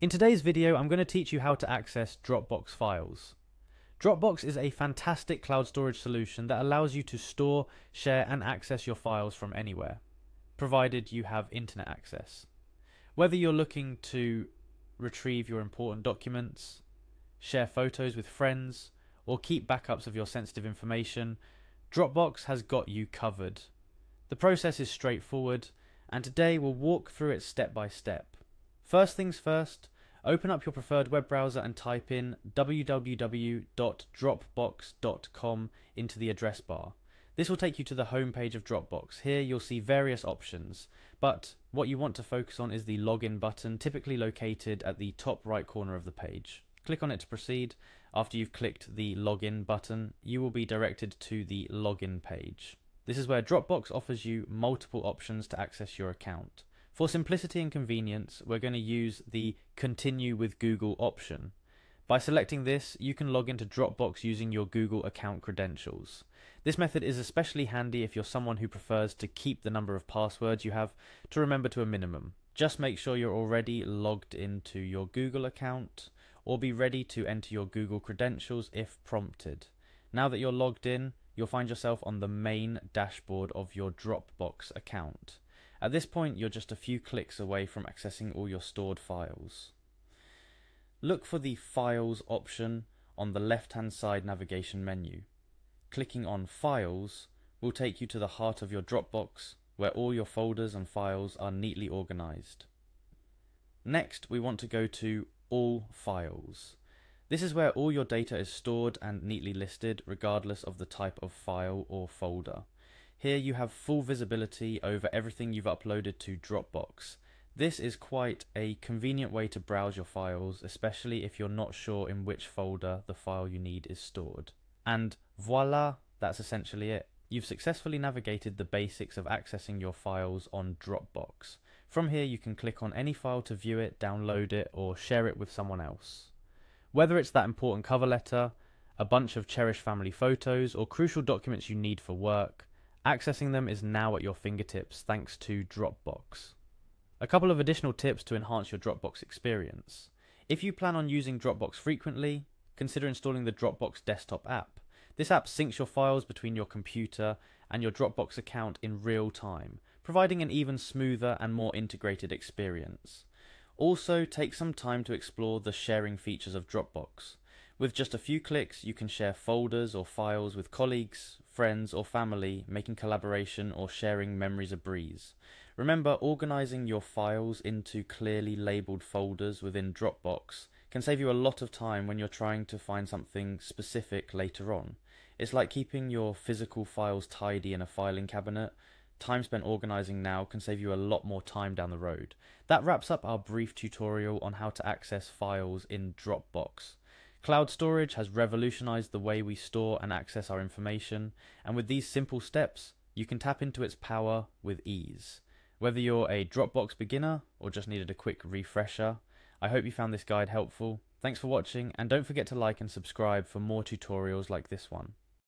In today's video, I'm going to teach you how to access Dropbox files. Dropbox is a fantastic cloud storage solution that allows you to store, share and access your files from anywhere, provided you have internet access. Whether you're looking to retrieve your important documents, share photos with friends, or keep backups of your sensitive information, Dropbox has got you covered. The process is straightforward, and today we'll walk through it step by step. First things first, Open up your preferred web browser and type in www.dropbox.com into the address bar. This will take you to the homepage of Dropbox. Here you'll see various options, but what you want to focus on is the login button, typically located at the top right corner of the page. Click on it to proceed. After you've clicked the login button, you will be directed to the login page. This is where Dropbox offers you multiple options to access your account. For simplicity and convenience, we're going to use the Continue with Google option. By selecting this, you can log into Dropbox using your Google account credentials. This method is especially handy if you're someone who prefers to keep the number of passwords you have to remember to a minimum. Just make sure you're already logged into your Google account or be ready to enter your Google credentials if prompted. Now that you're logged in, you'll find yourself on the main dashboard of your Dropbox account. At this point, you're just a few clicks away from accessing all your stored files. Look for the Files option on the left-hand side navigation menu. Clicking on Files will take you to the heart of your Dropbox, where all your folders and files are neatly organized. Next, we want to go to All Files. This is where all your data is stored and neatly listed, regardless of the type of file or folder. Here you have full visibility over everything you've uploaded to Dropbox. This is quite a convenient way to browse your files, especially if you're not sure in which folder the file you need is stored. And voila, that's essentially it. You've successfully navigated the basics of accessing your files on Dropbox. From here you can click on any file to view it, download it, or share it with someone else. Whether it's that important cover letter, a bunch of cherished family photos, or crucial documents you need for work, Accessing them is now at your fingertips thanks to Dropbox. A couple of additional tips to enhance your Dropbox experience. If you plan on using Dropbox frequently, consider installing the Dropbox desktop app. This app syncs your files between your computer and your Dropbox account in real time, providing an even smoother and more integrated experience. Also, take some time to explore the sharing features of Dropbox. With just a few clicks, you can share folders or files with colleagues, friends, or family, making collaboration or sharing memories a breeze. Remember, organizing your files into clearly labeled folders within Dropbox can save you a lot of time when you're trying to find something specific later on. It's like keeping your physical files tidy in a filing cabinet. Time spent organizing now can save you a lot more time down the road. That wraps up our brief tutorial on how to access files in Dropbox. Cloud storage has revolutionized the way we store and access our information, and with these simple steps, you can tap into its power with ease. Whether you're a Dropbox beginner or just needed a quick refresher, I hope you found this guide helpful. Thanks for watching, and don't forget to like and subscribe for more tutorials like this one.